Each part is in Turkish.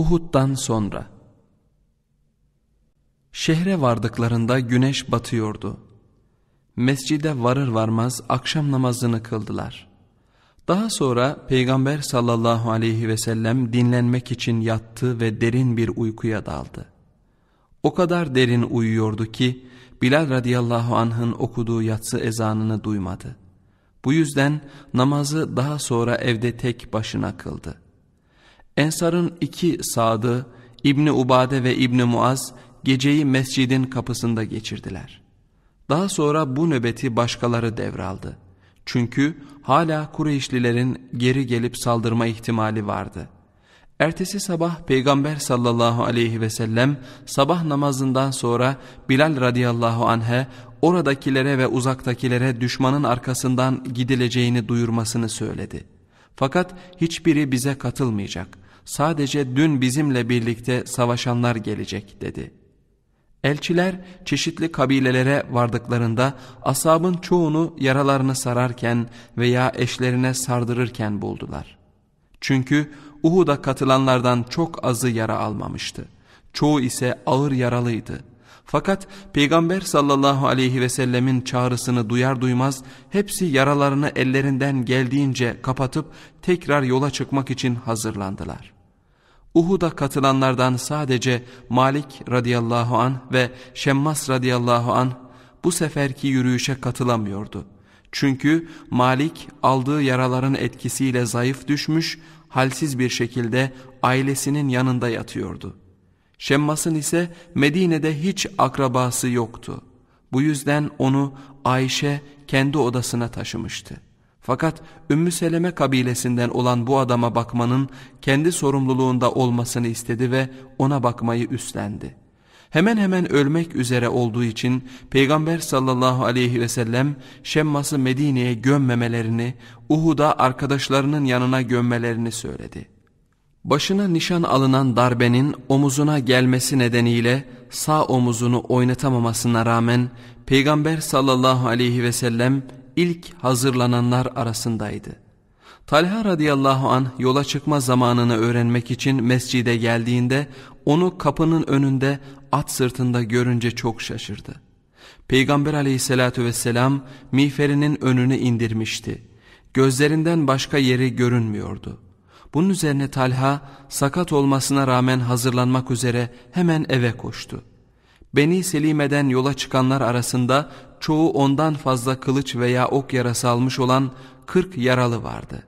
Uhud'dan sonra Şehre vardıklarında güneş batıyordu. Mescide varır varmaz akşam namazını kıldılar. Daha sonra Peygamber sallallahu aleyhi ve sellem dinlenmek için yattı ve derin bir uykuya daldı. O kadar derin uyuyordu ki Bilal radıyallahu anh'ın okuduğu yatsı ezanını duymadı. Bu yüzden namazı daha sonra evde tek başına kıldı.'' Ensar'ın iki sadı İbni Ubade ve İbni Muaz geceyi mescidin kapısında geçirdiler. Daha sonra bu nöbeti başkaları devraldı. Çünkü hala Kureyşlilerin geri gelip saldırma ihtimali vardı. Ertesi sabah Peygamber sallallahu aleyhi ve sellem sabah namazından sonra Bilal radıyallahu anhe oradakilere ve uzaktakilere düşmanın arkasından gidileceğini duyurmasını söyledi. Fakat hiçbiri bize katılmayacak sadece dün bizimle birlikte savaşanlar gelecek dedi. Elçiler çeşitli kabilelere vardıklarında asabın çoğunu yaralarını sararken veya eşlerine sardırırken buldular. Çünkü Uhud'a katılanlardan çok azı yara almamıştı. Çoğu ise ağır yaralıydı. Fakat Peygamber sallallahu aleyhi ve sellemin çağrısını duyar duymaz hepsi yaralarını ellerinden geldiğince kapatıp tekrar yola çıkmak için hazırlandılar.'' Uhud'a katılanlardan sadece Malik radıyallahu an ve Şemmas radıyallahu an bu seferki yürüyüşe katılamıyordu. Çünkü Malik aldığı yaraların etkisiyle zayıf düşmüş, halsiz bir şekilde ailesinin yanında yatıyordu. Şemmas'ın ise Medine'de hiç akrabası yoktu. Bu yüzden onu Ayşe kendi odasına taşımıştı. Fakat Ümmü Seleme kabilesinden olan bu adama bakmanın kendi sorumluluğunda olmasını istedi ve ona bakmayı üstlendi. Hemen hemen ölmek üzere olduğu için Peygamber sallallahu aleyhi ve sellem Şemmas'ı Medine'ye gömmemelerini, Uhud'a arkadaşlarının yanına gömmelerini söyledi. Başına nişan alınan darbenin omuzuna gelmesi nedeniyle sağ omuzunu oynatamamasına rağmen Peygamber sallallahu aleyhi ve sellem ilk hazırlananlar arasındaydı. Talha radıyallahu an yola çıkma zamanını öğrenmek için mescide geldiğinde onu kapının önünde at sırtında görünce çok şaşırdı. Peygamber aleyhissalatü vesselam miğferinin önünü indirmişti. Gözlerinden başka yeri görünmüyordu.'' Bunun üzerine Talha sakat olmasına rağmen hazırlanmak üzere hemen eve koştu. Beni Selime'den yola çıkanlar arasında çoğu ondan fazla kılıç veya ok yarası almış olan 40 yaralı vardı.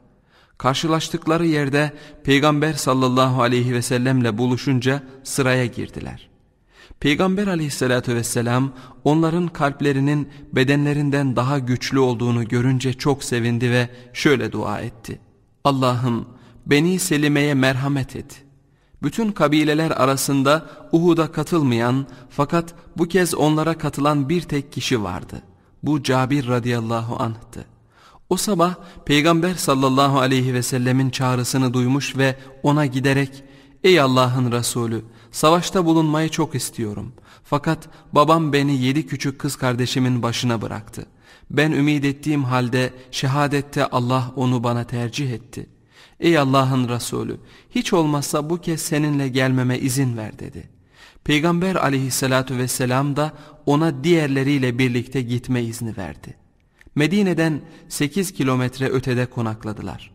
Karşılaştıkları yerde Peygamber sallallahu aleyhi ve sellemle buluşunca sıraya girdiler. Peygamber aleyhissalatü vesselam onların kalplerinin bedenlerinden daha güçlü olduğunu görünce çok sevindi ve şöyle dua etti. Allah'ım beni Selime'ye merhamet et.'' Bütün kabileler arasında Uhud'a katılmayan fakat bu kez onlara katılan bir tek kişi vardı. Bu Cabir radıyallahu anh'tı. O sabah Peygamber sallallahu aleyhi ve sellemin çağrısını duymuş ve ona giderek ''Ey Allah'ın Resulü savaşta bulunmayı çok istiyorum. Fakat babam beni yedi küçük kız kardeşimin başına bıraktı. Ben ümit ettiğim halde şehadette Allah onu bana tercih etti. Ey Allah'ın Resulü hiç olmazsa bu kez seninle gelmeme izin ver dedi. Peygamber aleyhissalatu vesselam da ona diğerleriyle birlikte gitme izni verdi. Medine'den 8 kilometre ötede konakladılar.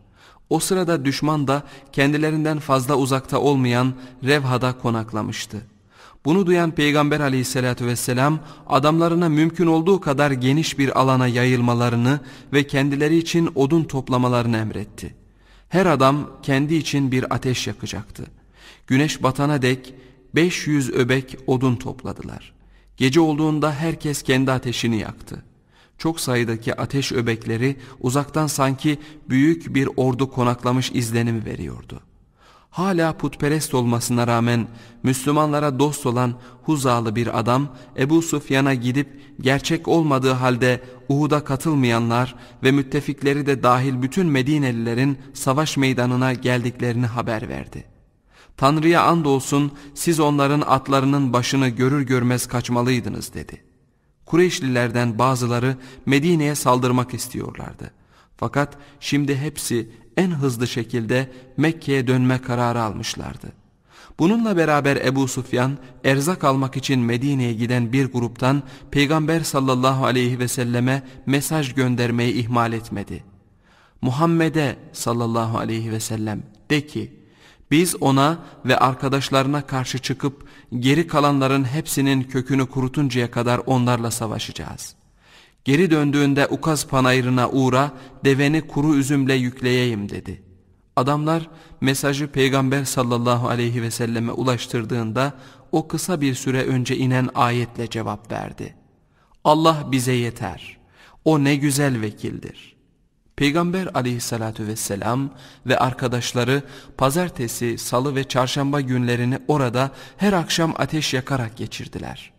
O sırada düşman da kendilerinden fazla uzakta olmayan Revha'da konaklamıştı. Bunu duyan Peygamber aleyhissalatü vesselam adamlarına mümkün olduğu kadar geniş bir alana yayılmalarını ve kendileri için odun toplamalarını emretti. Her adam kendi için bir ateş yakacaktı. Güneş batana dek 500 öbek odun topladılar. Gece olduğunda herkes kendi ateşini yaktı. Çok sayıdaki ateş öbekleri uzaktan sanki büyük bir ordu konaklamış izlenimi veriyordu hala putperest olmasına rağmen Müslümanlara dost olan Huzalı bir adam Ebu Sufyan'a gidip gerçek olmadığı halde Uhud'a katılmayanlar ve müttefikleri de dahil bütün Medinelilerin savaş meydanına geldiklerini haber verdi. Tanrı'ya andolsun siz onların atlarının başını görür görmez kaçmalıydınız dedi. Kureyşlilerden bazıları Medine'ye saldırmak istiyorlardı. Fakat şimdi hepsi en hızlı şekilde Mekke'ye dönme kararı almışlardı. Bununla beraber Ebu Sufyan erzak almak için Medine'ye giden bir gruptan Peygamber sallallahu aleyhi ve selleme mesaj göndermeyi ihmal etmedi. Muhammed'e sallallahu aleyhi ve sellem de ki biz ona ve arkadaşlarına karşı çıkıp geri kalanların hepsinin kökünü kurutuncaya kadar onlarla savaşacağız.'' Geri döndüğünde Ukaz panayırına uğra, deveni kuru üzümle yükleyeyim dedi. Adamlar mesajı Peygamber sallallahu aleyhi ve selleme ulaştırdığında o kısa bir süre önce inen ayetle cevap verdi. Allah bize yeter. O ne güzel vekildir. Peygamber aleyhissalatü vesselam ve arkadaşları pazartesi, salı ve çarşamba günlerini orada her akşam ateş yakarak geçirdiler.''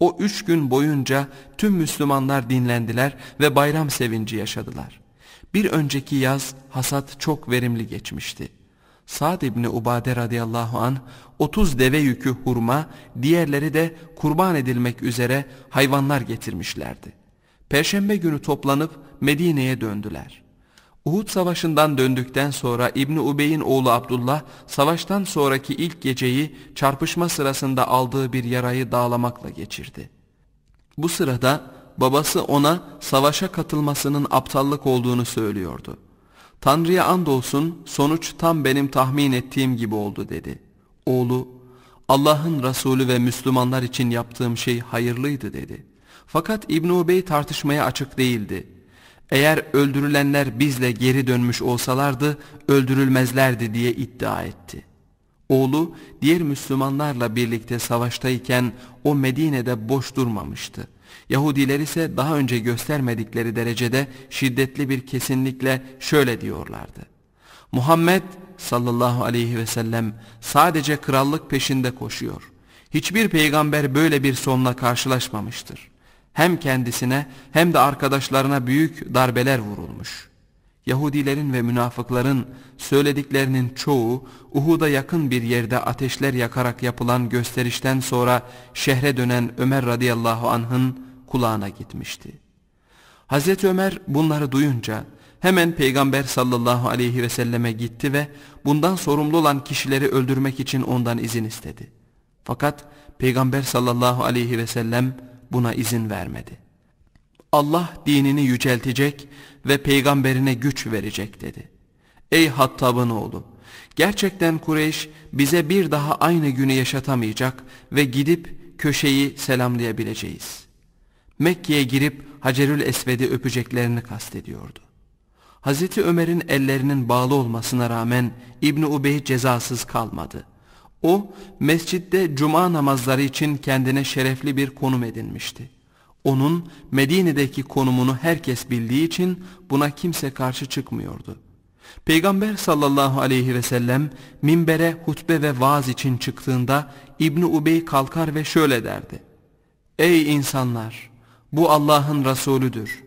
O üç gün boyunca tüm Müslümanlar dinlendiler ve bayram sevinci yaşadılar. Bir önceki yaz hasat çok verimli geçmişti. Sa'd İbni Ubade radıyallahu an 30 deve yükü hurma, diğerleri de kurban edilmek üzere hayvanlar getirmişlerdi. Perşembe günü toplanıp Medine'ye döndüler.'' Uhud savaşından döndükten sonra İbni Ubey'in oğlu Abdullah savaştan sonraki ilk geceyi çarpışma sırasında aldığı bir yarayı dağlamakla geçirdi. Bu sırada babası ona savaşa katılmasının aptallık olduğunu söylüyordu. Tanrı'ya andolsun sonuç tam benim tahmin ettiğim gibi oldu dedi. Oğlu Allah'ın Resulü ve Müslümanlar için yaptığım şey hayırlıydı dedi. Fakat İbn Ubey tartışmaya açık değildi. Eğer öldürülenler bizle geri dönmüş olsalardı öldürülmezlerdi diye iddia etti. Oğlu diğer Müslümanlarla birlikte savaştayken o Medine'de boş durmamıştı. Yahudiler ise daha önce göstermedikleri derecede şiddetli bir kesinlikle şöyle diyorlardı. Muhammed sallallahu aleyhi ve sellem sadece krallık peşinde koşuyor. Hiçbir peygamber böyle bir sonla karşılaşmamıştır.'' hem kendisine hem de arkadaşlarına büyük darbeler vurulmuş. Yahudilerin ve münafıkların söylediklerinin çoğu Uhud'a yakın bir yerde ateşler yakarak yapılan gösterişten sonra şehre dönen Ömer radıyallahu anh'ın kulağına gitmişti. Hazreti Ömer bunları duyunca hemen Peygamber sallallahu aleyhi ve selleme gitti ve bundan sorumlu olan kişileri öldürmek için ondan izin istedi. Fakat Peygamber sallallahu aleyhi ve sellem buna izin vermedi. Allah dinini yüceltecek ve peygamberine güç verecek dedi. Ey Hattab'ın oğlu! Gerçekten Kureyş bize bir daha aynı günü yaşatamayacak ve gidip köşeyi selamlayabileceğiz. Mekke'ye girip Hacerül Esved'i öpeceklerini kastediyordu. Hazreti Ömer'in ellerinin bağlı olmasına rağmen İbni Ubey cezasız kalmadı.'' O mescitte cuma namazları için kendine şerefli bir konum edinmişti. Onun Medine'deki konumunu herkes bildiği için buna kimse karşı çıkmıyordu. Peygamber sallallahu aleyhi ve sellem minbere hutbe ve vaaz için çıktığında İbni Ubey kalkar ve şöyle derdi. Ey insanlar! Bu Allah'ın Resulüdür.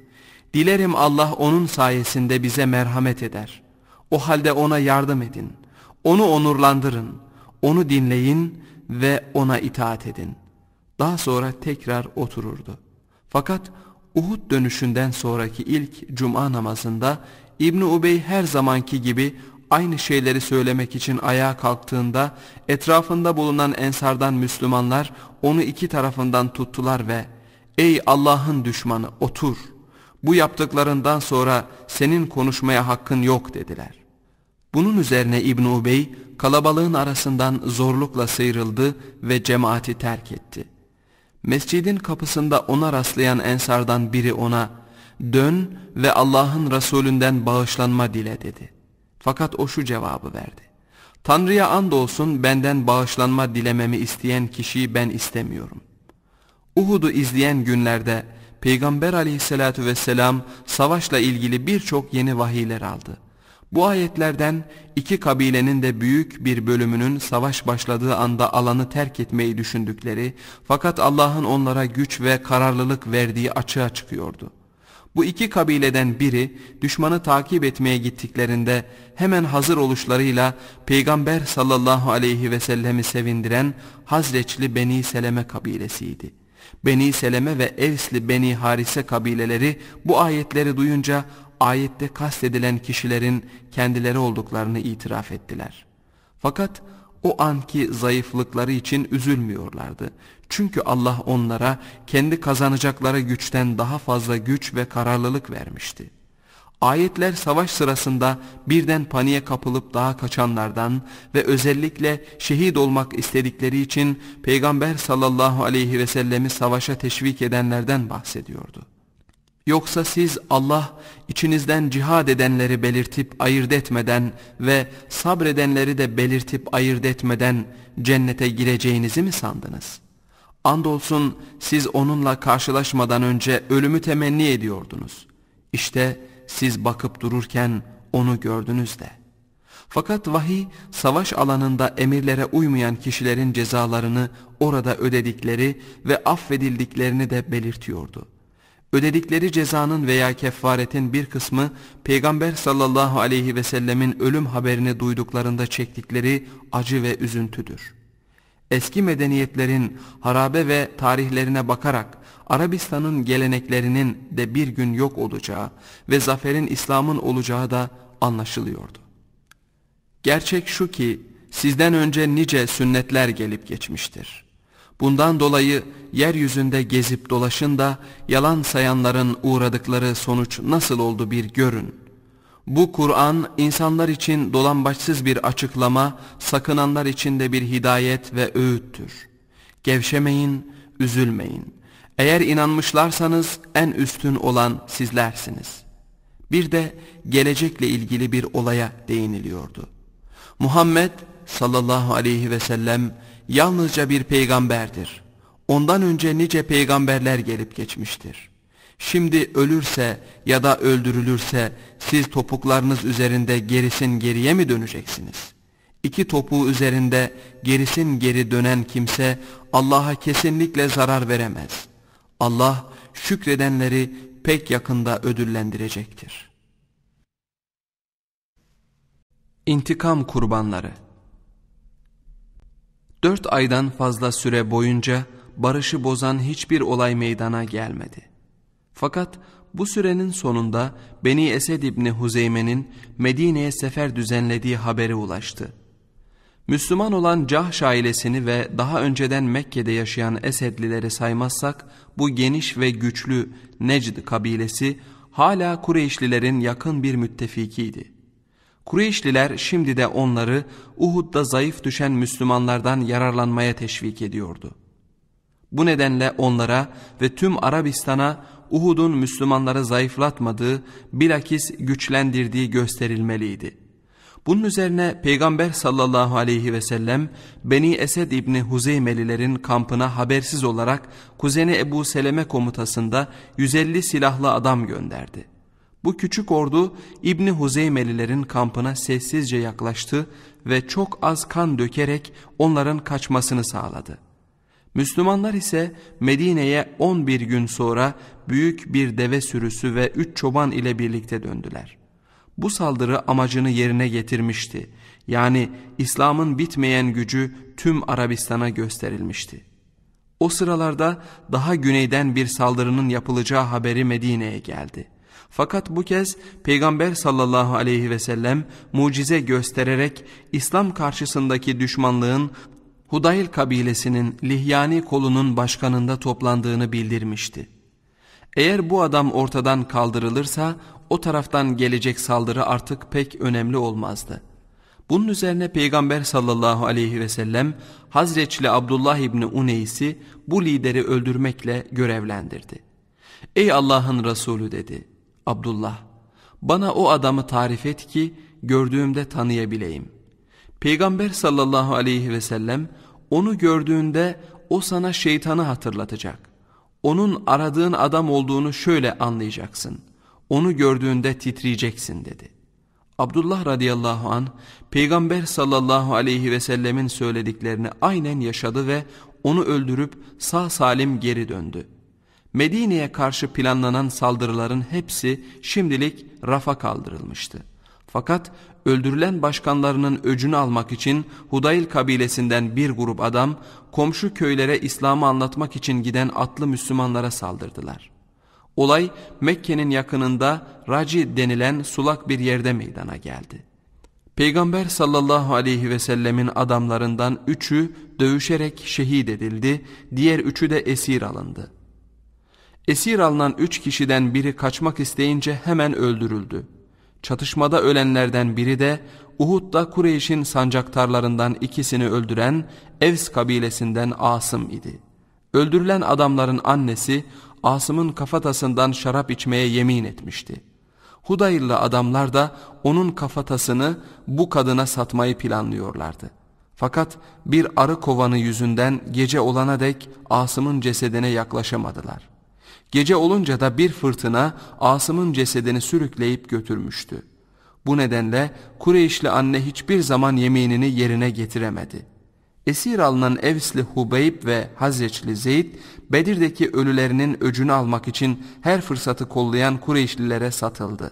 Dilerim Allah onun sayesinde bize merhamet eder. O halde ona yardım edin. Onu onurlandırın.'' onu dinleyin ve ona itaat edin. Daha sonra tekrar otururdu. Fakat Uhud dönüşünden sonraki ilk cuma namazında İbni Ubey her zamanki gibi aynı şeyleri söylemek için ayağa kalktığında etrafında bulunan ensardan Müslümanlar onu iki tarafından tuttular ve ''Ey Allah'ın düşmanı otur, bu yaptıklarından sonra senin konuşmaya hakkın yok.'' dediler. Bunun üzerine İbn Ubey kalabalığın arasından zorlukla sıyrıldı ve cemaati terk etti. Mescidin kapısında ona rastlayan ensardan biri ona dön ve Allah'ın Resulünden bağışlanma dile dedi. Fakat o şu cevabı verdi. Tanrı'ya andolsun benden bağışlanma dilememi isteyen kişiyi ben istemiyorum. Uhud'u izleyen günlerde Peygamber aleyhissalatü vesselam savaşla ilgili birçok yeni vahiyler aldı. Bu ayetlerden iki kabilenin de büyük bir bölümünün savaş başladığı anda alanı terk etmeyi düşündükleri fakat Allah'ın onlara güç ve kararlılık verdiği açığa çıkıyordu. Bu iki kabileden biri düşmanı takip etmeye gittiklerinde hemen hazır oluşlarıyla Peygamber sallallahu aleyhi ve sellemi sevindiren Hazreçli Beni Seleme kabilesiydi. Beni Seleme ve Evsli Beni Harise kabileleri bu ayetleri duyunca ayette kastedilen kişilerin kendileri olduklarını itiraf ettiler. Fakat o anki zayıflıkları için üzülmüyorlardı. Çünkü Allah onlara kendi kazanacakları güçten daha fazla güç ve kararlılık vermişti. Ayetler savaş sırasında birden paniğe kapılıp daha kaçanlardan ve özellikle şehit olmak istedikleri için Peygamber sallallahu aleyhi ve sellemi savaşa teşvik edenlerden bahsediyordu. Yoksa siz Allah içinizden cihad edenleri belirtip ayırt etmeden ve sabredenleri de belirtip ayırt etmeden cennete gireceğinizi mi sandınız? Andolsun siz onunla karşılaşmadan önce ölümü temenni ediyordunuz. İşte siz bakıp dururken onu gördünüz de. Fakat vahiy savaş alanında emirlere uymayan kişilerin cezalarını orada ödedikleri ve affedildiklerini de belirtiyordu.'' Ödedikleri cezanın veya kefaretin bir kısmı Peygamber sallallahu aleyhi ve sellemin ölüm haberini duyduklarında çektikleri acı ve üzüntüdür. Eski medeniyetlerin harabe ve tarihlerine bakarak Arabistan'ın geleneklerinin de bir gün yok olacağı ve zaferin İslam'ın olacağı da anlaşılıyordu. Gerçek şu ki sizden önce nice sünnetler gelip geçmiştir.'' Bundan dolayı yeryüzünde gezip dolaşın da yalan sayanların uğradıkları sonuç nasıl oldu bir görün. Bu Kur'an insanlar için dolambaçsız bir açıklama, sakınanlar için de bir hidayet ve öğüttür. Gevşemeyin, üzülmeyin. Eğer inanmışlarsanız en üstün olan sizlersiniz. Bir de gelecekle ilgili bir olaya değiniliyordu. Muhammed sallallahu aleyhi ve sellem yalnızca bir peygamberdir. Ondan önce nice peygamberler gelip geçmiştir. Şimdi ölürse ya da öldürülürse siz topuklarınız üzerinde gerisin geriye mi döneceksiniz? İki topuğu üzerinde gerisin geri dönen kimse Allah'a kesinlikle zarar veremez. Allah şükredenleri pek yakında ödüllendirecektir. İntikam kurbanları Dört aydan fazla süre boyunca barışı bozan hiçbir olay meydana gelmedi. Fakat bu sürenin sonunda Beni Esed İbni Huzeyme'nin Medine'ye sefer düzenlediği haberi ulaştı. Müslüman olan Cahş ailesini ve daha önceden Mekke'de yaşayan Esedlileri saymazsak bu geniş ve güçlü Necd kabilesi hala Kureyşlilerin yakın bir müttefikiydi. Kureyşliler şimdi de onları Uhud'da zayıf düşen Müslümanlardan yararlanmaya teşvik ediyordu. Bu nedenle onlara ve tüm Arabistan'a Uhud'un Müslümanları zayıflatmadığı bilakis güçlendirdiği gösterilmeliydi. Bunun üzerine Peygamber sallallahu aleyhi ve sellem Beni Esed İbni Huzeymelilerin kampına habersiz olarak Kuzeni Ebu Seleme komutasında 150 silahlı adam gönderdi. Bu küçük ordu İbni Huzeymelilerin kampına sessizce yaklaştı ve çok az kan dökerek onların kaçmasını sağladı. Müslümanlar ise Medine'ye 11 gün sonra büyük bir deve sürüsü ve 3 çoban ile birlikte döndüler. Bu saldırı amacını yerine getirmişti. Yani İslam'ın bitmeyen gücü tüm Arabistan'a gösterilmişti. O sıralarda daha güneyden bir saldırının yapılacağı haberi Medine'ye geldi.'' Fakat bu kez Peygamber sallallahu aleyhi ve sellem mucize göstererek İslam karşısındaki düşmanlığın Hudayl kabilesinin Lihyani kolunun başkanında toplandığını bildirmişti. Eğer bu adam ortadan kaldırılırsa o taraftan gelecek saldırı artık pek önemli olmazdı. Bunun üzerine Peygamber sallallahu aleyhi ve sellem Hazreçli Abdullah İbni Uneys'i bu lideri öldürmekle görevlendirdi. Ey Allah'ın Resulü dedi Abdullah bana o adamı tarif et ki gördüğümde tanıyabileyim. Peygamber sallallahu aleyhi ve sellem onu gördüğünde o sana şeytanı hatırlatacak. Onun aradığın adam olduğunu şöyle anlayacaksın. Onu gördüğünde titriyeceksin dedi. Abdullah radıyallahu an peygamber sallallahu aleyhi ve sellemin söylediklerini aynen yaşadı ve onu öldürüp sağ salim geri döndü.'' Medine'ye karşı planlanan saldırıların hepsi şimdilik rafa kaldırılmıştı. Fakat öldürülen başkanlarının öcünü almak için Hudayl kabilesinden bir grup adam komşu köylere İslam'ı anlatmak için giden atlı Müslümanlara saldırdılar. Olay Mekke'nin yakınında Raci denilen sulak bir yerde meydana geldi. Peygamber sallallahu aleyhi ve sellemin adamlarından üçü dövüşerek şehit edildi, diğer üçü de esir alındı. Esir alınan üç kişiden biri kaçmak isteyince hemen öldürüldü. Çatışmada ölenlerden biri de Uhud'da Kureyş'in sancaktarlarından ikisini öldüren Evs kabilesinden Asım idi. Öldürülen adamların annesi Asım'ın kafatasından şarap içmeye yemin etmişti. Hudayırlı adamlar da onun kafatasını bu kadına satmayı planlıyorlardı. Fakat bir arı kovanı yüzünden gece olana dek Asım'ın cesedine yaklaşamadılar.'' Gece olunca da bir fırtına Asım'ın cesedini sürükleyip götürmüştü. Bu nedenle Kureyşli anne hiçbir zaman yeminini yerine getiremedi. Esir alınan Evsli Hubeyb ve Hazreçli Zeyd, Bedir'deki ölülerinin öcünü almak için her fırsatı kollayan Kureyşlilere satıldı.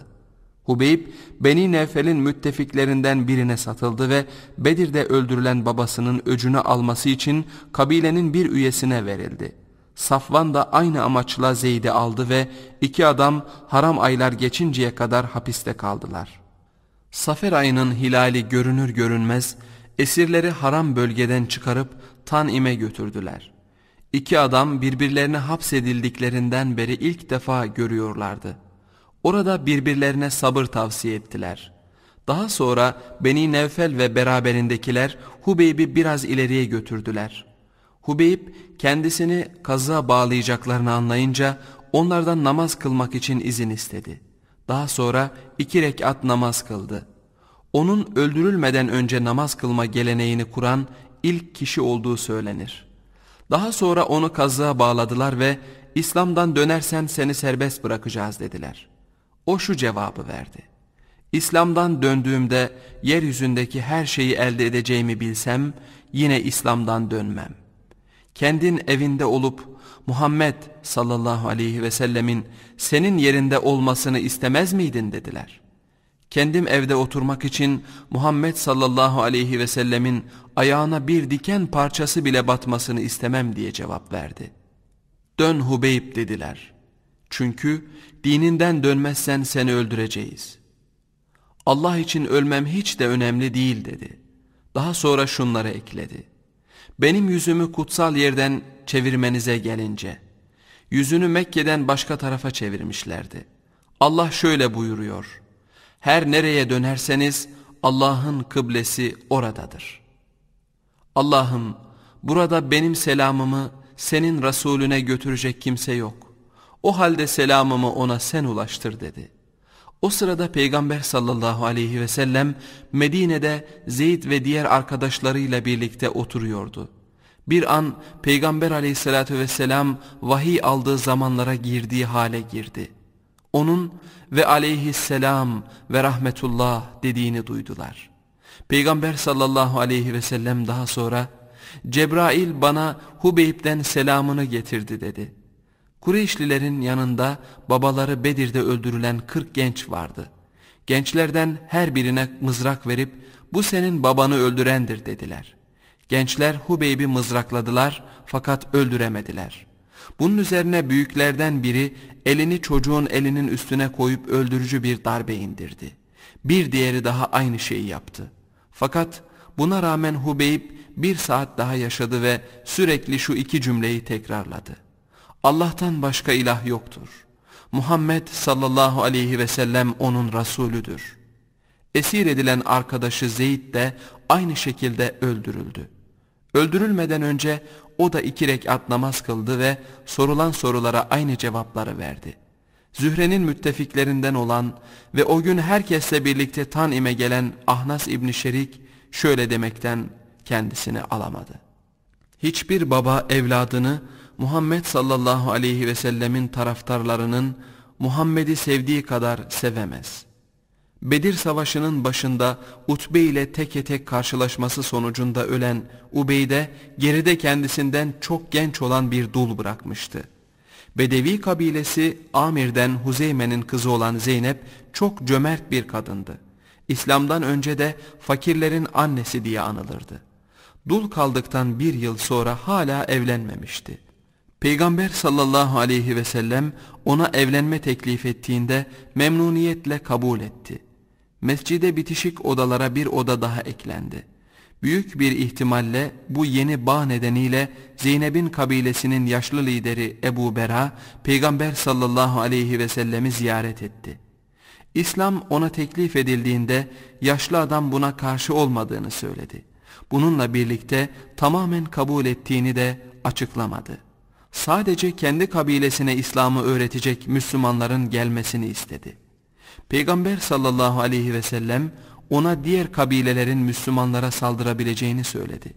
Hubeyb, Beni Nefel'in müttefiklerinden birine satıldı ve Bedir'de öldürülen babasının öcünü alması için kabilenin bir üyesine verildi.'' Safvan da aynı amaçla Zeyd'i aldı ve iki adam haram aylar geçinceye kadar hapiste kaldılar. Safer ayının hilali görünür görünmez esirleri haram bölgeden çıkarıp Tanim'e götürdüler. İki adam birbirlerine hapsedildiklerinden beri ilk defa görüyorlardı. Orada birbirlerine sabır tavsiye ettiler. Daha sonra Beni Nevfel ve beraberindekiler Hubeyb'i biraz ileriye götürdüler.'' Hubeyb kendisini kazığa bağlayacaklarını anlayınca onlardan namaz kılmak için izin istedi. Daha sonra iki rekat namaz kıldı. Onun öldürülmeden önce namaz kılma geleneğini kuran ilk kişi olduğu söylenir. Daha sonra onu kazığa bağladılar ve İslam'dan dönersen seni serbest bırakacağız dediler. O şu cevabı verdi. İslam'dan döndüğümde yeryüzündeki her şeyi elde edeceğimi bilsem yine İslam'dan dönmem.'' kendin evinde olup Muhammed sallallahu aleyhi ve sellemin senin yerinde olmasını istemez miydin dediler. Kendim evde oturmak için Muhammed sallallahu aleyhi ve sellemin ayağına bir diken parçası bile batmasını istemem diye cevap verdi. Dön Hubeyb dediler. Çünkü dininden dönmezsen seni öldüreceğiz. Allah için ölmem hiç de önemli değil dedi. Daha sonra şunları ekledi. Benim yüzümü kutsal yerden çevirmenize gelince, yüzünü Mekke'den başka tarafa çevirmişlerdi. Allah şöyle buyuruyor, her nereye dönerseniz Allah'ın kıblesi oradadır. Allah'ım burada benim selamımı senin Resulüne götürecek kimse yok. O halde selamımı ona sen ulaştır dedi.'' O sırada Peygamber sallallahu aleyhi ve sellem Medine'de Zeyd ve diğer arkadaşlarıyla birlikte oturuyordu. Bir an Peygamber aleyhissalatü vesselam vahiy aldığı zamanlara girdiği hale girdi. Onun ve aleyhisselam ve rahmetullah dediğini duydular. Peygamber sallallahu aleyhi ve sellem daha sonra Cebrail bana Hubeyb'den selamını getirdi dedi.'' Kureyşlilerin yanında babaları Bedir'de öldürülen 40 genç vardı. Gençlerden her birine mızrak verip bu senin babanı öldürendir dediler. Gençler Hubeyb'i mızrakladılar fakat öldüremediler. Bunun üzerine büyüklerden biri elini çocuğun elinin üstüne koyup öldürücü bir darbe indirdi. Bir diğeri daha aynı şeyi yaptı. Fakat buna rağmen Hubeyb bir saat daha yaşadı ve sürekli şu iki cümleyi tekrarladı. Allah'tan başka ilah yoktur. Muhammed sallallahu aleyhi ve sellem onun Resulüdür. Esir edilen arkadaşı Zeyd de aynı şekilde öldürüldü. Öldürülmeden önce o da iki rekat namaz kıldı ve sorulan sorulara aynı cevapları verdi. Zühre'nin müttefiklerinden olan ve o gün herkesle birlikte Tanim'e gelen Ahnas İbni Şerik şöyle demekten kendisini alamadı. Hiçbir baba evladını Muhammed sallallahu aleyhi ve sellemin taraftarlarının Muhammed'i sevdiği kadar sevemez. Bedir savaşının başında Utbe ile teke tek karşılaşması sonucunda ölen Ubeyde geride kendisinden çok genç olan bir dul bırakmıştı. Bedevi kabilesi Amir'den Huzeyme'nin kızı olan Zeynep çok cömert bir kadındı. İslam'dan önce de fakirlerin annesi diye anılırdı. Dul kaldıktan bir yıl sonra hala evlenmemişti. Peygamber sallallahu aleyhi ve sellem ona evlenme teklif ettiğinde memnuniyetle kabul etti. Mescide bitişik odalara bir oda daha eklendi. Büyük bir ihtimalle bu yeni bağ nedeniyle Zeynep'in kabilesinin yaşlı lideri Ebu Bera, Peygamber sallallahu aleyhi ve sellemi ziyaret etti. İslam ona teklif edildiğinde yaşlı adam buna karşı olmadığını söyledi. Bununla birlikte tamamen kabul ettiğini de açıklamadı sadece kendi kabilesine İslam'ı öğretecek Müslümanların gelmesini istedi. Peygamber sallallahu aleyhi ve sellem ona diğer kabilelerin Müslümanlara saldırabileceğini söyledi.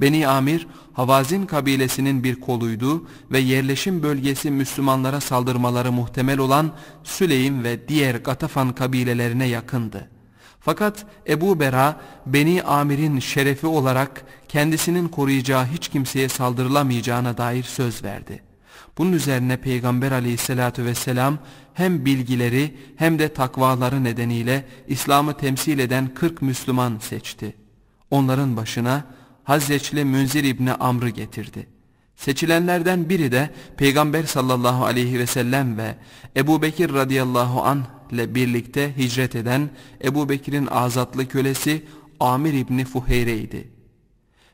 Beni Amir, Havazin kabilesinin bir koluydu ve yerleşim bölgesi Müslümanlara saldırmaları muhtemel olan Süleym ve diğer Gatafan kabilelerine yakındı. Fakat Ebu Bera Beni Amir'in şerefi olarak kendisinin koruyacağı hiç kimseye saldırılamayacağına dair söz verdi. Bunun üzerine Peygamber aleyhissalatü vesselam hem bilgileri hem de takvaları nedeniyle İslam'ı temsil eden 40 Müslüman seçti. Onların başına Hazreçli Münzir İbni Amr'ı getirdi. Seçilenlerden biri de Peygamber sallallahu aleyhi ve sellem ve Ebu Bekir radıyallahu anh ile birlikte hicret eden Ebu Bekir'in azatlı kölesi Amir İbni Fuheyre idi.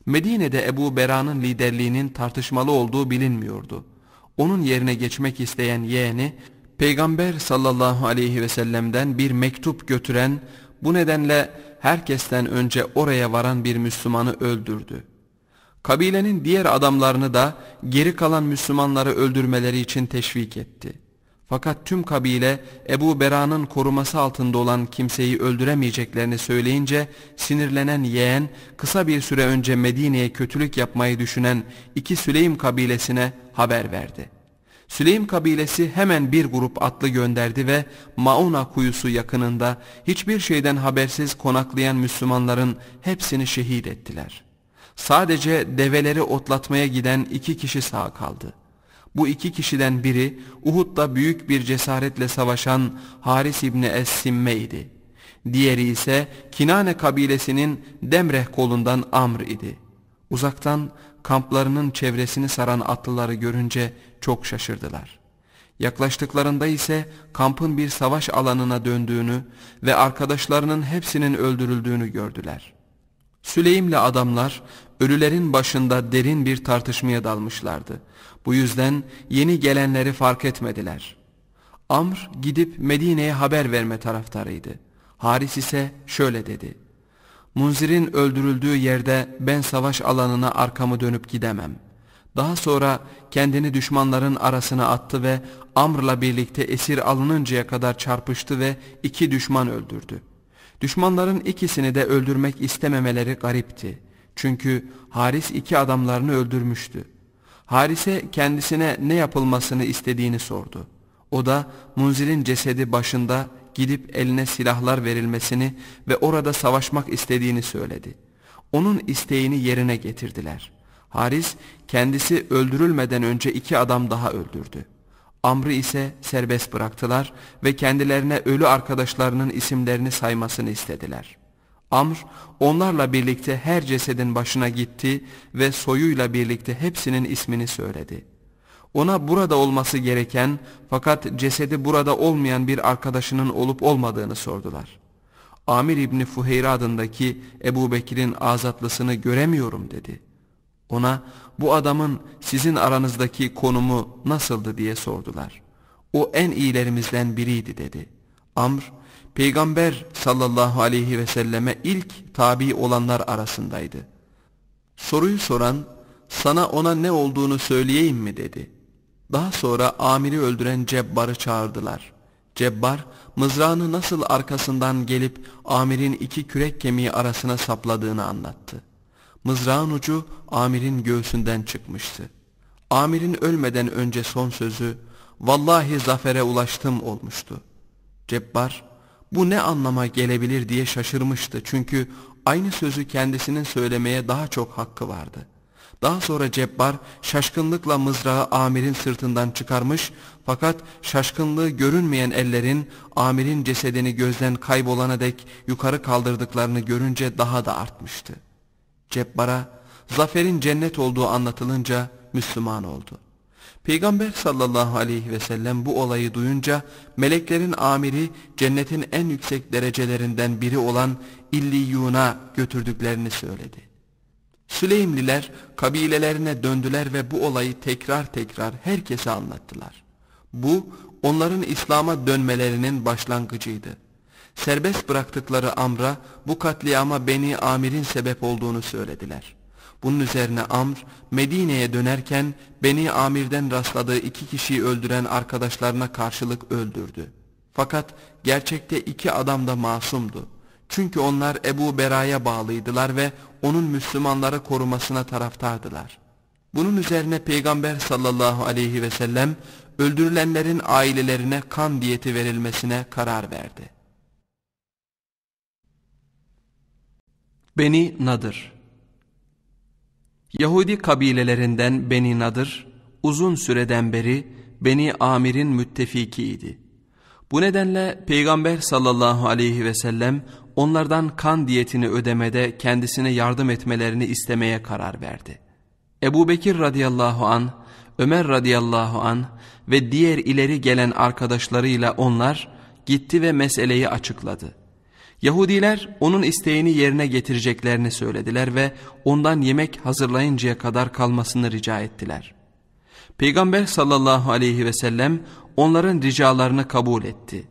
Medine'de Ebu Bera'nın liderliğinin tartışmalı olduğu bilinmiyordu. Onun yerine geçmek isteyen yeğeni Peygamber sallallahu aleyhi ve sellem'den bir mektup götüren bu nedenle herkesten önce oraya varan bir Müslümanı öldürdü. Kabilenin diğer adamlarını da geri kalan Müslümanları öldürmeleri için teşvik etti.'' Fakat tüm kabile Ebu Bera'nın koruması altında olan kimseyi öldüremeyeceklerini söyleyince sinirlenen yeğen kısa bir süre önce Medine'ye kötülük yapmayı düşünen iki Süleym kabilesine haber verdi. Süleym kabilesi hemen bir grup atlı gönderdi ve Mauna kuyusu yakınında hiçbir şeyden habersiz konaklayan Müslümanların hepsini şehit ettiler. Sadece develeri otlatmaya giden iki kişi sağ kaldı. Bu iki kişiden biri Uhud'da büyük bir cesaretle savaşan Haris İbni Es-Simme idi. Diğeri ise Kinane kabilesinin Demreh kolundan Amr idi. Uzaktan kamplarının çevresini saran atlıları görünce çok şaşırdılar. Yaklaştıklarında ise kampın bir savaş alanına döndüğünü ve arkadaşlarının hepsinin öldürüldüğünü gördüler. Süleym'le adamlar ölülerin başında derin bir tartışmaya dalmışlardı. Bu yüzden yeni gelenleri fark etmediler. Amr gidip Medine'ye haber verme taraftarıydı. Haris ise şöyle dedi. Munzir'in öldürüldüğü yerde ben savaş alanına arkamı dönüp gidemem. Daha sonra kendini düşmanların arasına attı ve Amr'la birlikte esir alınıncaya kadar çarpıştı ve iki düşman öldürdü. Düşmanların ikisini de öldürmek istememeleri garipti. Çünkü Haris iki adamlarını öldürmüştü. Harise kendisine ne yapılmasını istediğini sordu. O da Munzir'in cesedi başında gidip eline silahlar verilmesini ve orada savaşmak istediğini söyledi. Onun isteğini yerine getirdiler. Haris kendisi öldürülmeden önce iki adam daha öldürdü. Amr'ı ise serbest bıraktılar ve kendilerine ölü arkadaşlarının isimlerini saymasını istediler.'' Amr onlarla birlikte her cesedin başına gitti ve soyuyla birlikte hepsinin ismini söyledi. Ona burada olması gereken fakat cesedi burada olmayan bir arkadaşının olup olmadığını sordular. Amir İbni Fuheyre adındaki Ebu Bekir'in azatlısını göremiyorum dedi. Ona bu adamın sizin aranızdaki konumu nasıldı diye sordular. O en iyilerimizden biriydi dedi. Amr Peygamber sallallahu aleyhi ve selleme ilk tabi olanlar arasındaydı. Soruyu soran sana ona ne olduğunu söyleyeyim mi dedi. Daha sonra amiri öldüren Cebbar'ı çağırdılar. Cebbar mızrağını nasıl arkasından gelip amirin iki kürek kemiği arasına sapladığını anlattı. Mızrağın ucu amirin göğsünden çıkmıştı. Amirin ölmeden önce son sözü vallahi zafere ulaştım olmuştu. Cebbar bu ne anlama gelebilir diye şaşırmıştı çünkü aynı sözü kendisinin söylemeye daha çok hakkı vardı. Daha sonra Cebbar şaşkınlıkla mızrağı amirin sırtından çıkarmış fakat şaşkınlığı görünmeyen ellerin amirin cesedini gözden kaybolana dek yukarı kaldırdıklarını görünce daha da artmıştı. Cebbar'a zaferin cennet olduğu anlatılınca Müslüman oldu.'' Peygamber sallallahu aleyhi ve sellem bu olayı duyunca meleklerin amiri cennetin en yüksek derecelerinden biri olan İlliyun'a götürdüklerini söyledi. Süleymliler kabilelerine döndüler ve bu olayı tekrar tekrar herkese anlattılar. Bu onların İslam'a dönmelerinin başlangıcıydı. Serbest bıraktıkları Amr'a bu katliama Beni Amir'in sebep olduğunu söylediler.'' Bunun üzerine Amr Medine'ye dönerken Beni Amir'den rastladığı iki kişiyi öldüren arkadaşlarına karşılık öldürdü. Fakat gerçekte iki adam da masumdu. Çünkü onlar Ebu Bera'ya bağlıydılar ve onun Müslümanlara korumasına taraftardılar. Bunun üzerine Peygamber sallallahu aleyhi ve sellem öldürülenlerin ailelerine kan diyeti verilmesine karar verdi. Beni Nadır Yahudi kabilelerinden Beni Nadır uzun süreden beri Beni Amir'in müttefikiydi. Bu nedenle Peygamber sallallahu aleyhi ve sellem onlardan kan diyetini ödemede kendisine yardım etmelerini istemeye karar verdi. Ebu Bekir radıyallahu an, Ömer radıyallahu an ve diğer ileri gelen arkadaşlarıyla onlar gitti ve meseleyi açıkladı. Yahudiler onun isteğini yerine getireceklerini söylediler ve ondan yemek hazırlayıncaya kadar kalmasını rica ettiler. Peygamber sallallahu aleyhi ve sellem onların ricalarını kabul etti.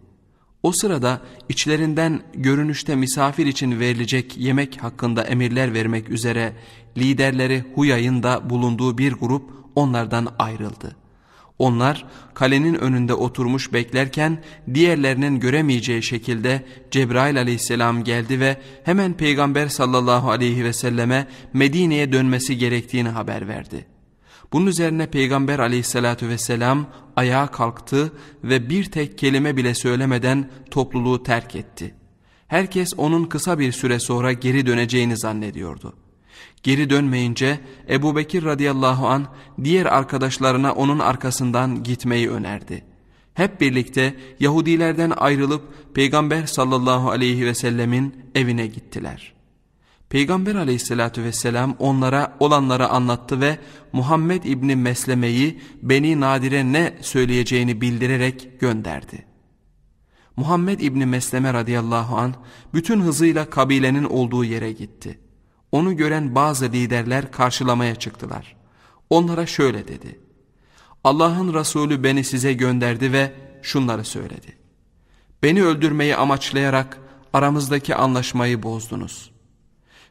O sırada içlerinden görünüşte misafir için verilecek yemek hakkında emirler vermek üzere liderleri Huyay'ın da bulunduğu bir grup onlardan ayrıldı. Onlar kalenin önünde oturmuş beklerken diğerlerinin göremeyeceği şekilde Cebrail aleyhisselam geldi ve hemen Peygamber sallallahu aleyhi ve selleme Medine'ye dönmesi gerektiğini haber verdi. Bunun üzerine Peygamber aleyhissalatü vesselam ayağa kalktı ve bir tek kelime bile söylemeden topluluğu terk etti. Herkes onun kısa bir süre sonra geri döneceğini zannediyordu.'' Geri dönmeyince Ebu Bekir radıyallahu an diğer arkadaşlarına onun arkasından gitmeyi önerdi. Hep birlikte Yahudilerden ayrılıp Peygamber sallallahu aleyhi ve sellemin evine gittiler. Peygamber aleyhissalatü vesselam onlara olanları anlattı ve Muhammed İbni Mesleme'yi Beni Nadir'e ne söyleyeceğini bildirerek gönderdi. Muhammed İbni Mesleme radıyallahu an bütün hızıyla kabilenin olduğu yere gitti.'' Onu gören bazı liderler karşılamaya çıktılar. Onlara şöyle dedi. Allah'ın Resulü beni size gönderdi ve şunları söyledi. Beni öldürmeyi amaçlayarak aramızdaki anlaşmayı bozdunuz.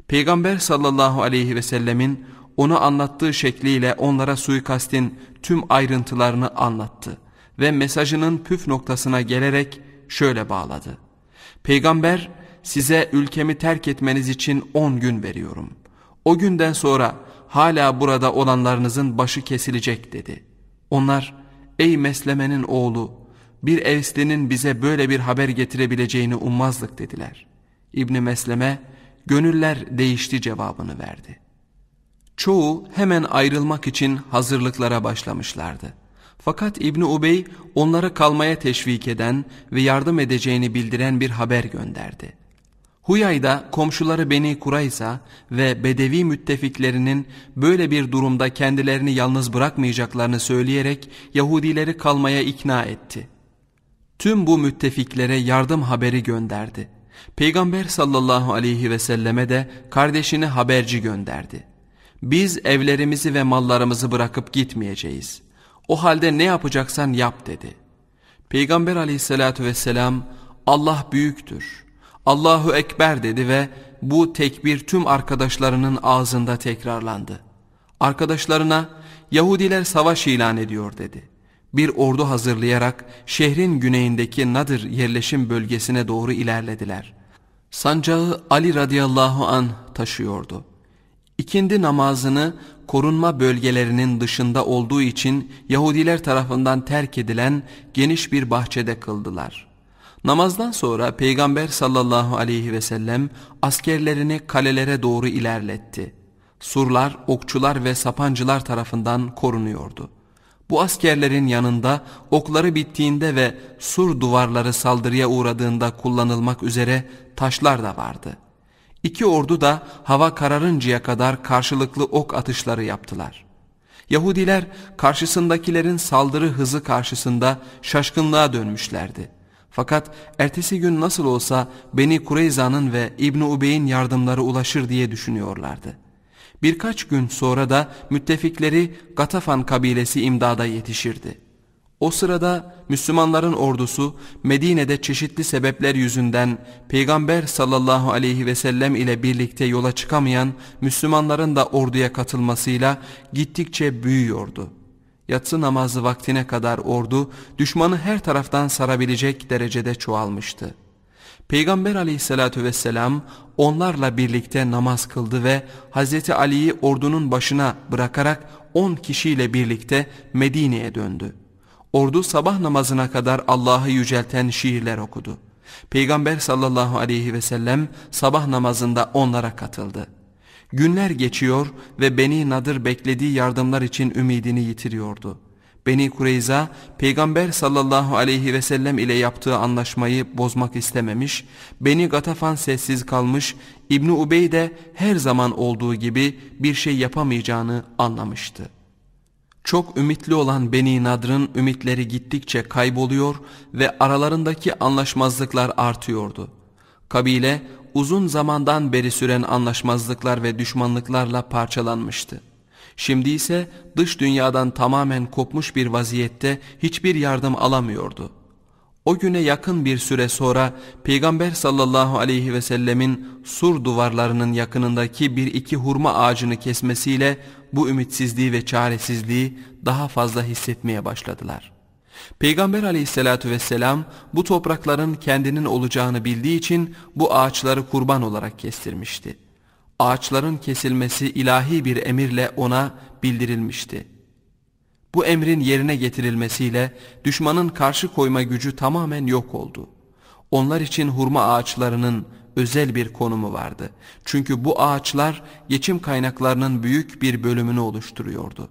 Peygamber sallallahu aleyhi ve sellemin onu anlattığı şekliyle onlara suikastin tüm ayrıntılarını anlattı ve mesajının püf noktasına gelerek şöyle bağladı. Peygamber size ülkemi terk etmeniz için on gün veriyorum. O günden sonra hala burada olanlarınızın başı kesilecek dedi. Onlar ey Mesleme'nin oğlu bir evslinin bize böyle bir haber getirebileceğini ummazdık dediler. İbni Mesleme gönüller değişti cevabını verdi. Çoğu hemen ayrılmak için hazırlıklara başlamışlardı. Fakat İbni Ubey onları kalmaya teşvik eden ve yardım edeceğini bildiren bir haber gönderdi. Huyay'da komşuları Beni Kuraysa ve Bedevi müttefiklerinin böyle bir durumda kendilerini yalnız bırakmayacaklarını söyleyerek Yahudileri kalmaya ikna etti. Tüm bu müttefiklere yardım haberi gönderdi. Peygamber sallallahu aleyhi ve selleme de kardeşini haberci gönderdi. Biz evlerimizi ve mallarımızı bırakıp gitmeyeceğiz. O halde ne yapacaksan yap dedi. Peygamber aleyhissalatü vesselam Allah büyüktür.'' Allahu Ekber dedi ve bu tekbir tüm arkadaşlarının ağzında tekrarlandı. Arkadaşlarına Yahudiler savaş ilan ediyor dedi. Bir ordu hazırlayarak şehrin güneyindeki Nadir yerleşim bölgesine doğru ilerlediler. Sancağı Ali radıyallahu an taşıyordu. İkindi namazını korunma bölgelerinin dışında olduğu için Yahudiler tarafından terk edilen geniş bir bahçede kıldılar.'' Namazdan sonra Peygamber sallallahu aleyhi ve sellem askerlerini kalelere doğru ilerletti. Surlar, okçular ve sapancılar tarafından korunuyordu. Bu askerlerin yanında okları bittiğinde ve sur duvarları saldırıya uğradığında kullanılmak üzere taşlar da vardı. İki ordu da hava kararıncaya kadar karşılıklı ok atışları yaptılar. Yahudiler karşısındakilerin saldırı hızı karşısında şaşkınlığa dönmüşlerdi. Fakat ertesi gün nasıl olsa Beni Kureyza'nın ve İbni Ubey'in yardımları ulaşır diye düşünüyorlardı. Birkaç gün sonra da müttefikleri Gatafan kabilesi imdada yetişirdi. O sırada Müslümanların ordusu Medine'de çeşitli sebepler yüzünden Peygamber sallallahu aleyhi ve sellem ile birlikte yola çıkamayan Müslümanların da orduya katılmasıyla gittikçe büyüyordu.'' Yatsı namazı vaktine kadar ordu düşmanı her taraftan sarabilecek derecede çoğalmıştı. Peygamber aleyhissalatü vesselam onlarla birlikte namaz kıldı ve Hazreti Ali'yi ordunun başına bırakarak 10 kişiyle birlikte Medine'ye döndü. Ordu sabah namazına kadar Allah'ı yücelten şiirler okudu. Peygamber sallallahu aleyhi ve sellem sabah namazında onlara katıldı. Günler geçiyor ve Beni Nadır beklediği yardımlar için ümidini yitiriyordu. Beni Kureyza, Peygamber sallallahu aleyhi ve sellem ile yaptığı anlaşmayı bozmak istememiş, Beni Gatafan sessiz kalmış, İbni Ubey de her zaman olduğu gibi bir şey yapamayacağını anlamıştı. Çok ümitli olan Beni Nadr'ın ümitleri gittikçe kayboluyor ve aralarındaki anlaşmazlıklar artıyordu. Kabile uzun zamandan beri süren anlaşmazlıklar ve düşmanlıklarla parçalanmıştı. Şimdi ise dış dünyadan tamamen kopmuş bir vaziyette hiçbir yardım alamıyordu. O güne yakın bir süre sonra Peygamber sallallahu aleyhi ve sellemin sur duvarlarının yakınındaki bir iki hurma ağacını kesmesiyle bu ümitsizliği ve çaresizliği daha fazla hissetmeye başladılar.'' Peygamber aleyhissalatü vesselam bu toprakların kendinin olacağını bildiği için bu ağaçları kurban olarak kestirmişti. Ağaçların kesilmesi ilahi bir emirle ona bildirilmişti. Bu emrin yerine getirilmesiyle düşmanın karşı koyma gücü tamamen yok oldu. Onlar için hurma ağaçlarının özel bir konumu vardı. Çünkü bu ağaçlar geçim kaynaklarının büyük bir bölümünü oluşturuyordu.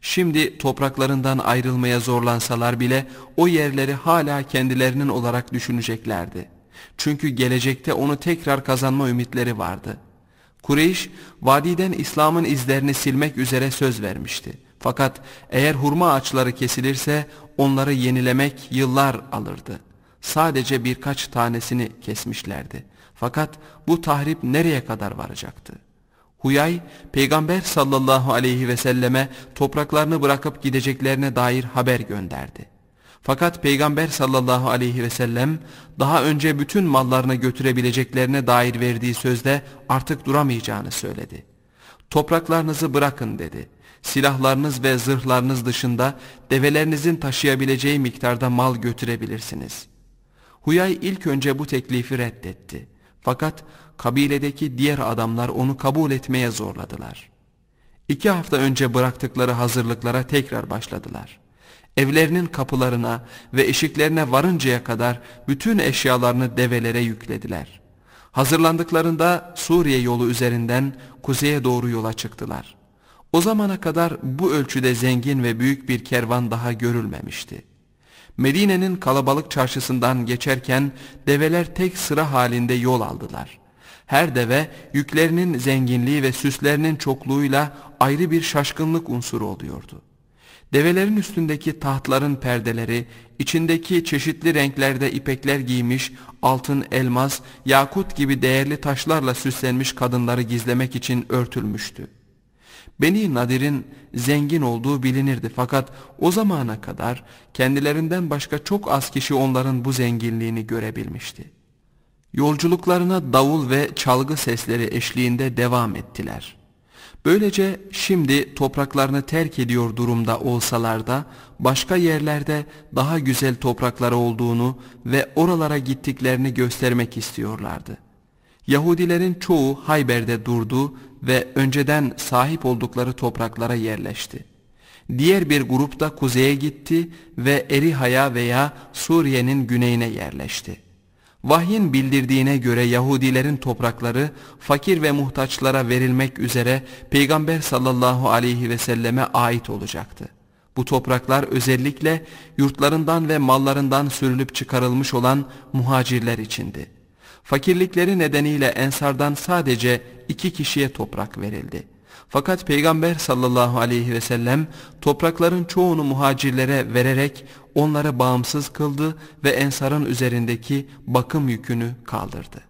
Şimdi topraklarından ayrılmaya zorlansalar bile o yerleri hala kendilerinin olarak düşüneceklerdi. Çünkü gelecekte onu tekrar kazanma ümitleri vardı. Kureyş, vadiden İslam'ın izlerini silmek üzere söz vermişti. Fakat eğer hurma ağaçları kesilirse onları yenilemek yıllar alırdı. Sadece birkaç tanesini kesmişlerdi. Fakat bu tahrip nereye kadar varacaktı? Huyay, Peygamber sallallahu aleyhi ve selleme topraklarını bırakıp gideceklerine dair haber gönderdi. Fakat Peygamber sallallahu aleyhi ve sellem daha önce bütün mallarını götürebileceklerine dair verdiği sözde artık duramayacağını söyledi. Topraklarınızı bırakın dedi. Silahlarınız ve zırhlarınız dışında develerinizin taşıyabileceği miktarda mal götürebilirsiniz. Huyay ilk önce bu teklifi reddetti. Fakat kabiledeki diğer adamlar onu kabul etmeye zorladılar. İki hafta önce bıraktıkları hazırlıklara tekrar başladılar. Evlerinin kapılarına ve eşiklerine varıncaya kadar bütün eşyalarını develere yüklediler. Hazırlandıklarında Suriye yolu üzerinden kuzeye doğru yola çıktılar. O zamana kadar bu ölçüde zengin ve büyük bir kervan daha görülmemişti.'' Medine'nin kalabalık çarşısından geçerken develer tek sıra halinde yol aldılar. Her deve yüklerinin zenginliği ve süslerinin çokluğuyla ayrı bir şaşkınlık unsuru oluyordu. Develerin üstündeki tahtların perdeleri, içindeki çeşitli renklerde ipekler giymiş, altın, elmas, yakut gibi değerli taşlarla süslenmiş kadınları gizlemek için örtülmüştü. Beni Nadir'in zengin olduğu bilinirdi fakat o zamana kadar kendilerinden başka çok az kişi onların bu zenginliğini görebilmişti. Yolculuklarına davul ve çalgı sesleri eşliğinde devam ettiler. Böylece şimdi topraklarını terk ediyor durumda olsalar da başka yerlerde daha güzel toprakları olduğunu ve oralara gittiklerini göstermek istiyorlardı. Yahudilerin çoğu Hayber'de durdu ve önceden sahip oldukları topraklara yerleşti. Diğer bir grup da kuzeye gitti ve Eriha'ya veya Suriye'nin güneyine yerleşti. Vahyin bildirdiğine göre Yahudilerin toprakları fakir ve muhtaçlara verilmek üzere Peygamber sallallahu aleyhi ve selleme ait olacaktı. Bu topraklar özellikle yurtlarından ve mallarından sürülüp çıkarılmış olan muhacirler içindi. Fakirlikleri nedeniyle ensardan sadece iki kişiye toprak verildi. Fakat Peygamber sallallahu aleyhi ve sellem toprakların çoğunu muhacirlere vererek onları bağımsız kıldı ve ensarın üzerindeki bakım yükünü kaldırdı.